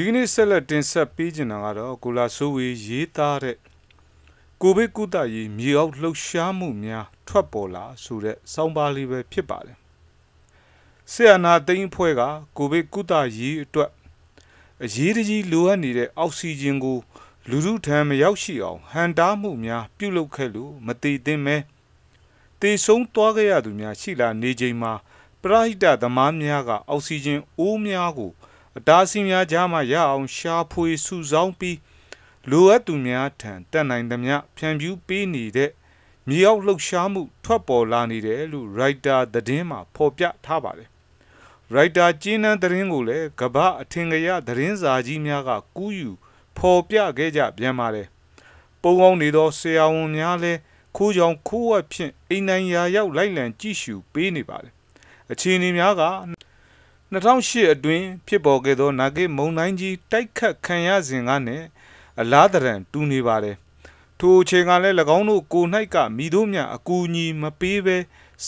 ဒီကနေ့ဆက်လက်တင်ဆက်ပေးချင်တာကတော့ကိုလာဆိုးဝေရေးသားတဲ့ကိုဗစ်ကုသရေးမြေအောက်လှုပ်ရှားမှုများ ထွက်ပေါ်လာဆိုတဲ့စောင်းပါးလေးပဲဖြစ်ပါတယ်။ဆီယနာသိန်းဖွဲ့ကကိုဗစ်ကုသရေးအတွက်အရေးတကြီးလိုအပ်နေတဲ့အောက်ဆီဂျင်ကို လူထုထံမရောက်ရှိအောင်ဟန်တားမှုများ ပြုလုပ်ခဲ့လို့မတည်သင့်မဲတည်ဆုံးသွားခဲ့ရသူများရှိလာနေချိန်မှာပရဟိတသမားများကအောက်ဆီဂျင်အိုးများကိုအတားအဆီးများကြားမှရအောင်ရှာဖွေစုဆောင်းပြီးလိုအပ်သူများထံတတ်နိုင်သမျှဖြန့်ဖြူးပေးနေတဲ့မြေအောက်လှုပ်ရှားမှုထွက်ပေါ်လာနေတယ်လို့ရိုက်တာသတင်းမှာဖော်ပြထားပါတယ်။ရိုက်တာကျင်းနန်းသတင်းကိုလည်းကမ္ဘာအထင်ကရသတင်းစာကြီးများက ကူးယူဖော်ပြခဲ့ကြပြန်ပါတယ်။ပုံကောင်းနေသောဆရာဝန်များလည်းခိုးကြောင်ခိုးဝှက်ဖြင့်အိမ်နိုင်ရာရောက်လိုက်လံကြည့်ရှုပေးနေပါတယ်။အခြေအနေများက2008အတွင်းဖြစ်ပေါ်ခဲ့သောနာဂိမုံတိုင်းကြီးတိုက်ခတ်ခံရစဉ်ကနဲ့အလားတရန်တူနေပါတယ်။ထိုအချိန်ကလည်း၎င်းတို့ ကို၌ကမိတို့များ အကူအညီမပေးဘဲ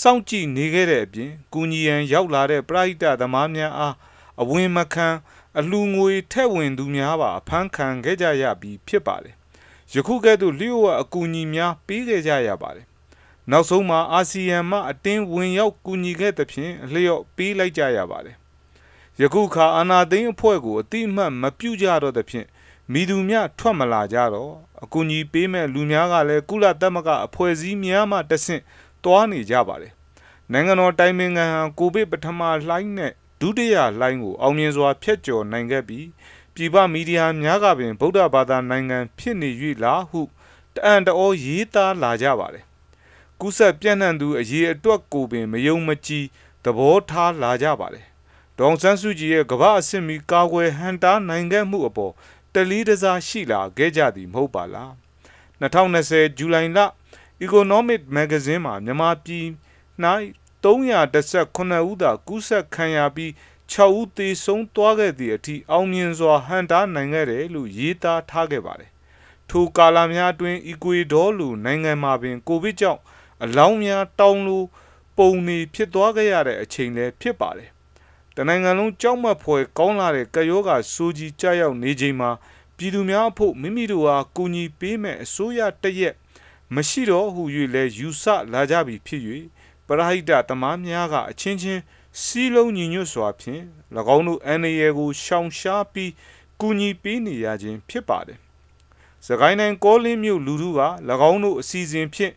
စောင့်ကြည့်နေခဲ့တဲ့အပြင်ကုညီရန်ရောက်လာတဲ့ပရိဒတ်သမားများအားအဝင်မခံ အလှငွေထက်ဝင်သူများပါအဖမ်းခံခဲ့ကြရပြီးဖြစ်ပါတယ်။ယခုကဲ့သို့လျှို့ဝှက်အကူအညီများပေးခဲ့ကြရပါတယ်။နောက်ဆုံးမှာအာဆီယံမှအတင်းဝင်ရောက်ကူညီခဲ့သဖြင့်အလျော့ပေးလိုက်ကြရပါတယ်။ယခုခါအာနာသိန်းအဖွဲ့ကိုအတိအမှတ်မပြုကြတော့သဖြင့်မိသူများထွက်မလာကြတော့အကူအညီပေးမဲ့လူများကလည်းကုလသမဂ္ဂအဖွဲ့အစည်းများမှတဆင့်တွားနေကြပါတယ်နိုင်ငံတော်တိုင်ပင်ခံဟာကိုဗစ်ပထမလှိုင်းနဲ့ဒုတိယလှိုင်းကို အောင်မြင်စွာဖျက်ကျော်နိုင်ခဲ့ပြီးပြည်ပမီဒီယာများကပင်ဗုဒ္ဓဘာသာနိုင်ငံဖြစ်နေ၍လားဟုတအံ့တော်ရေးသားလာကြပါတယ်ကူးစက်ပြန့်နှံ့သူအရေးအတွက်ကိုပင်မယုံမကြည်သဘောထားလာကြပါတယ်ဒေါန်ဆန်းစုကြည်ရဲ့ကမ္ဘာအဆင့်မီကာကွယ်ဟန်တာနိုင်ငံမှုအပေါ်တလီတစားရှိလာခဲ့ကြသည်မဟုတ်ပါလား2020ဇူလိုင်လ Economic Magazine မှာမြန်မာပြည်၌318ဦးသာကူးစက်ခံရပြီး6ဦးသေဆုံးသွားခဲ့သည့်အထိအောင်မြင်စွာဟန်တာနိုင်ခဲ့တယ်လို့ရေးသားထားခဲ့ပါတယ်။ထိုကာလများအတွင်းအီကွေဒေါလိုနိုင်ငံမှာပင်ကိုဗစ်ကြောင့်အလောင်းများတောင်းလိုပုံနေဖြစ်သွားခဲ့ရတဲ့အချိန်လည်းဖြစ်ပါတယ်။နိုင်ငံလုံးကြောက်မက်ဖွယ်ကောင်းလာတဲ့ကယောဂါစိုးကြီးကြရောက်နေချိန်မှာပြည်သူများအဖို့မိမိတို့ဟာကူညီပေးမဲ့အစိုးရတရက်မရှိတော့ဟု၍လဲယူဆလာကြပြီဖြစ်၍ပရဟိတသမားများကအချင်းချင်းစီလုံးညီညွတ်စွာဖြင့်၎င်းတို့အန္တရာယ်ကိုရှောင်ရှားပြီးကူညီပေးနေရခြင်းဖြစ်ပါတယ်။စကိုင်းတိုင်းကောလင်းမြို့လူထုက၎င်းတို့အစီအစဉ်ဖြင့်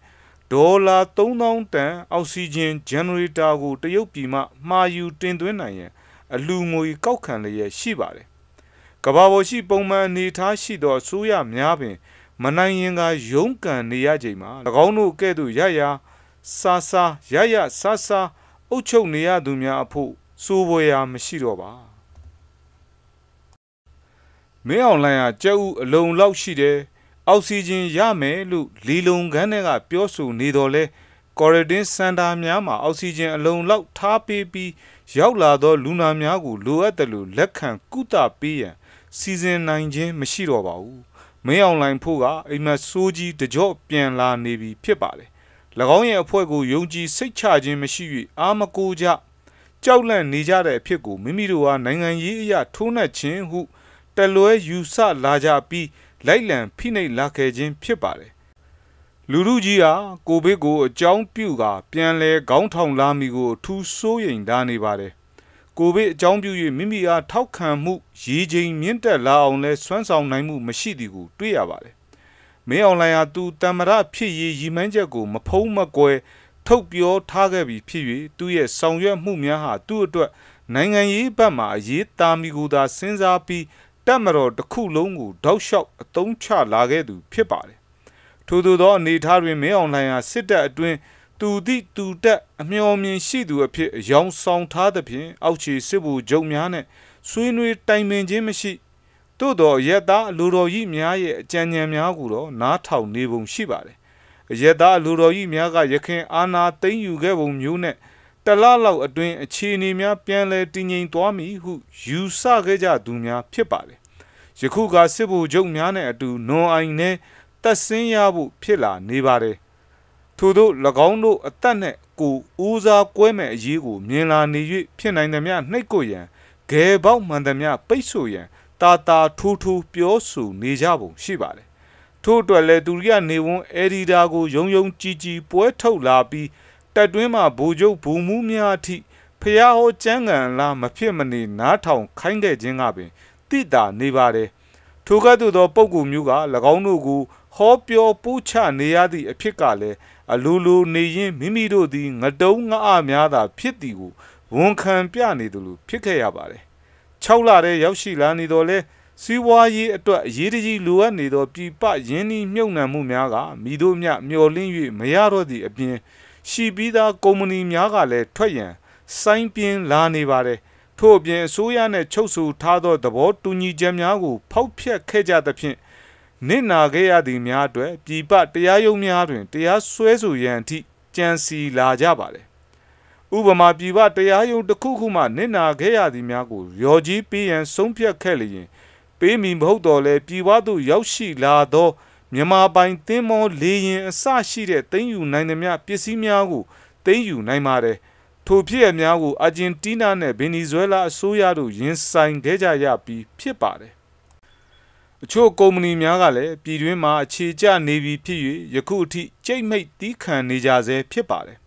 ဒေါ်လာ3000တန်အောက်ဆီဂျင်ဂျန်နရေတာကိုတရုတ်ပြည်မှမှာယူတင်သွင်းနိုင်ရန်အလူငွေကောက်ခံလျက်ရှိပါတယ်။ကမ္ဘာပေါ်ရှိပုံမှန်အနေထားရှိသောအစိုးရများပင် မနိုင်ရင်ကရုန်းကန်နေရချိန်မှာ၎င်းတို့ကဲ့သို့ရရစာစာရရစာစာအုပ်ချုပ်နေရသူများအဖို့စိုးပွဲရာမရှိတော့ပါ။မင်းအောင်လှိုင်ဟာကြက်ဥအလုံးလောက်ရှိတယ်အောက်ဆီဂျင်ရမယ်လို့လီလုံကန်းတွေကပြောဆိုနေတော်လဲကော်ရဒင်းစင်တာများမှာအောက်ဆီဂျင်အလုံလောက်ထားပေးပြီးရောက်လာသော လူနာများကို လိုအပ်တယ်လို့လက်ခံကုသပေးရန်စီစဉ်နိုင်ခြင်းမရှိတော့ပါဘူးမင်းအွန်လိုင်းဖို့ကအိမ်မဆိုးကြီးတကြော့ပြန်လာနေပြီဖြစ်ပါတယ်၎င်းရဲ့အဖွဲ့ကိုယုံကြည်စိတ်ချခြင်းမရှိ၍အာမကိုကြကြောက်လန့်နေကြတဲ့အဖြစ်ကိုမိမိတို့ဟာနိုင်ငံရေးအရာ ထိုးနှက်ခြင်းဟုတလွဲယူဆလာကြပြီးလိုက်လံဖိနှိပ်လာခဲ့ခြင်းဖြစ်ပါတယ်လူလူကြီးဟာကိုဘေးကိုအကြောင်းပြုကာပြန်လဲခေါင်းထောင်လာမိကိုထူးဆိုးရင်ဒါနေပါတယ်ကိုဘေးအကြောင်းပြု၍မိမိအားထောက်ခံမှုရေချိန်မြင့်တက်လာအောင်လဲစွမ်းဆောင်နိုင်မှုမရှိသည်ကိုတွေ့ရပါတယ်မင်းအောင်လှိုင်ဟာသူတမ္မရဖြစ်ရေးရည်မှန်းချက်ကိုမဖုံးမကွယ်ထုတ်ပြောထားခဲ့ပြီးဖြစ်၍သူ့ရဲ့ဆောင်ရွက်မှုများဟာသူ့အတွက်နိုင်ငံရေးဘက်မှအရေးသားမိကိုသာစဉ်းစားပြီးတပ်မတော်တစ်ခုလုံးကိုတောက်လျှောက်အသုံးချလာခဲ့သူ ဖြစ်ပါတယ်။ထို့သောသောအနေထားတွင်မင်းအောင်လှိုင်ဟာစစ်တပ်အတွင်းသူသည့်သူတက်အမျှော်မြင်ရှိသူအဖြစ်အယောင်ဆောင်ထားသဖြင့်အောက်ခြေစစ်ဘုံဂျုံများနဲ့ဆွေးနွေးတိုင်ပင်ခြင်းမရှိသို့တော်ရက်သားလူတော်ကြီးများရဲ့အကြံဉာဏ်များကိုတော့နားထောင်နေပုံရှိပါတယ်။ရက်သားလူတော်ကြီးများကရခင်အာနာသိမ့်ယူခဲ့ပုံမျိုးနဲ့တလလောက်အတွင်းအခြေအနေများပြန်လည်တည်ငြိမ်သွားမည်ဟုယူဆခဲ့ကြသူများဖြစ်ပါလေယခုကစစ်ဘိုလ်ချုပ်များနဲ့အတူနွန်အိုင်နဲ့တက်ဆင်းရဖို့ဖြစ်လာနေပါတယ်ထို့သော၎င်းတို့အသက်နဲ့ကိုဦးစားကွဲမဲ့အရေးကိုမြင်လာနေ၍ဖြစ်နိုင်သမျှနှိတ်ကိုရန်ဂဲပေါက်မှန်သမျှပိတ်ဆို့ရန်တာတာထိုးထိုးပြောဆိုနေကြပုံရှိပါတယ်ထို့အတွက်လည်းသူရိယနေဝန်အေဒီတာကိုယုံယုံကြည်ကြည်ပွဲထုတ်လာပြီးတက်တွင်းမှာဘူကျုပ်ဘူမူးများအထိဖျားဟောကြမ်းကန်လာ မဖြစ်မနေနားထောင် ခိုင်းခဲ့ခြင်းကပင်တိတာနေပါတယ်ထိုကဲ့သို့သောပုဂ္ဂိုလ်မျိုးက၎င်းတို့ကိုဟောပြောပူးချနေရသည့်အဖြစ်ကလည်းအလိုလိုနေရင်မိမိတို့သည်ငတုံးငအများသာဖြစ်သည်ကိုဝန်ခံပြနေသလိုဖြစ်ခဲ့ရပါတယ်6လတဲ့ရောက်ရှိလာနေတော်လဲစီးပွားရေးအတွက်အရေးတကြီးလိုအပ်နေသောပြည်ပယင်းဤမြုပ်နှံမှုများကမိတို့မြမျော်လင့်၍မရတော့သည့်အပြင်ရှိပြီးသားကုမ္ပဏီများကလည်းထွက်ရန် စိုင်းပြင်းလာနေပါတယ်ထို့အပြင်အစိုးရနဲ့ချုပ်ဆိုထားသောသဘောတူညီချက်များကိုဖောက်ဖျက်ခဲ့ကြသဖြင့်နစ်နာခဲ့ရသည်များအတွက်ပြည်ပတရားရုံးများတွင်တရားစွဲဆိုရန်အထိကြံစီလာကြပါတယ်ဥပမာပြည်ပတရားရုံးတစ်ခုခုမှနစ်နာခဲ့ရသည်များကို ရော်ကြီးပေးရန် ဆုံးဖြတ်ခဲ့လျင် ပေးမည်မဟုတ်တော့လဲပြည်ပသို့ရောက်ရှိလာသောမြန်မာပိုင်တင်းမောလေရင်အစရှိတဲ့တင်းယူနိုင်သမျှပစ္စည်းများကိုတင်းယူနိုင်ပါတယ်ထိုဖြစ်ရများကိုအာဂျင်တီးနားနဲ့ဗင်နီဇွဲလားအစိုးရတို့ရင်ဆိုင်ခဲ့ကြရပြီးဖြစ်ပါတယ်အချို့ကုမ္ပဏီများကလည်းပြည်တွင်းမှာအခြေကျနေပြီဖြစ်၍ယခုအထိကြိတ်မိတ်တီးခံနေကြဆဲဖြစ်ပါတယ်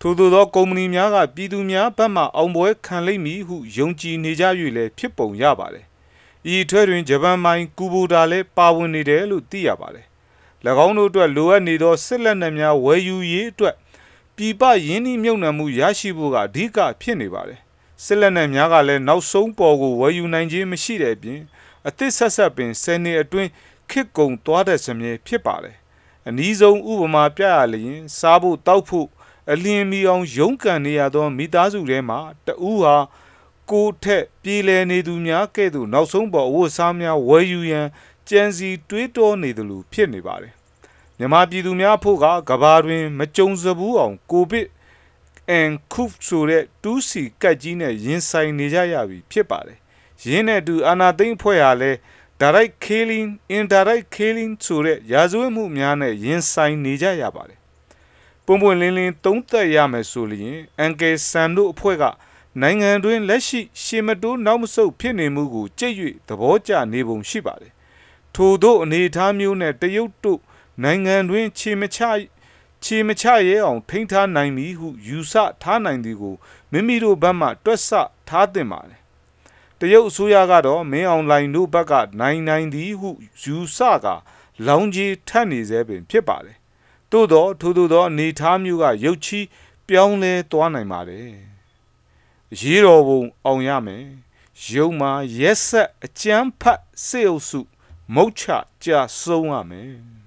ထို့သောသော ကုမ္ပဏီများကပြည်သူများဘက်မှအောင်ပွဲခံလိမ့်မည်ဟုယုံကြည်နေကြ၍လည်းဖြစ်ပုံရပါတယ်ဤထွဲတွင်ဂျပန်မိုင်ကူဘူတာလည်းပါဝင်နေတယ်လို့သိရပါတယ်၎င်းတို့အတွက်လိုအပ်နေသောစစ်လက်နက်များဝယ်ယူရေးအတွက်ပြည်ပယင်းနှိမ့်နှံမှုရရှိဖို့ကအဓိက ဖြစ်နေပါတယ်စစ်လက်နက်များကလည်းနောက်ဆုံးပေါ်ကိုဝယ်ယူနိုင်ခြင်းမရှိတဲ့အပြင်အသစ်ဆက်ဆက်ပင်၁၀နှစ်အတွင်းခေတ်ကုန်သွားတဲ့စမြဲဖြစ်ပါတယ်အနည်းဆုံးဥပမာ ပြရလျင် စားဖို့တောက်ဖို့အလင်းမီအောင်ရုန်းကန်နေရသော မိသားစုထဲမှာတဦးဟာကိုထက်ပြည်လည်နေသူများကဲ့သို့နောက်ဆုံးပေါ်အဝတ်အစားများဝယ်ယူရန်ကြံစီတွေးတောနေသလိုဖြစ်နေပါတယ်။မြန်မာပြည်သူများဖို့ကကဘာတွင် မကြုံစဘူးအောင်ကိုဗစ် and coup ဆိုတဲ့ 2C ကတ်ကြီးနဲ့ရင်ဆိုင်နေကြရပြီဖြစ်ပါတယ်။ရင်းနဲ့တူအာနာသိမ့်ဖွဲ့ဟာလဲ direct killing indirect killing ဆိုတဲ့ရာဇဝတ်မှုများနဲ့ရင်ဆိုင်နေကြရပါတယ်။ပွန့်ပွန့်လင်းလင်းသုံးသက်ရမယ်ဆိုရင် Uncle Sam တို့အဖွဲ့ကနိုင်ငံတွင်လက်ရှိရှေမတိုးနောက်မဆုတ်ဖြစ်နေမှုကိုကြိတ်၍သဘောကျနေပုံရှိပါတယ်။ထို့သောအနေအထားမျိုးနဲ့တရုတ်တို့နိုင်ငံတွင်ခြေမချခြေမချရဲအောင်ထိန်းထားနိုင်ပြီဟု ယူဆထားနိုင်သည်ကိုမိမိတို့ဘက်မှတွက်ဆထားသင့်ပါတယ်။တရုတ်အစိုးရကတော့မင်းအောင်လှိုင်တို့ဘက်ကနိုင်နိုင်သည်ဟု ယူဆကလောင်ကြီးထပ်နေစေပင်ဖြစ်ပါတယ်။သို့သောထို့သောအနေအထားမျိုးကရုတ်ချီးပြောင်းလဲသွားနိုင်ပါတယ်။ရေးတော်ပုံအောင်ရမယ်ရုံမှာရက်ဆက် အကျန်းဖတ်စေအုပ်စုမုတ်ချကြဆုံးရမယ်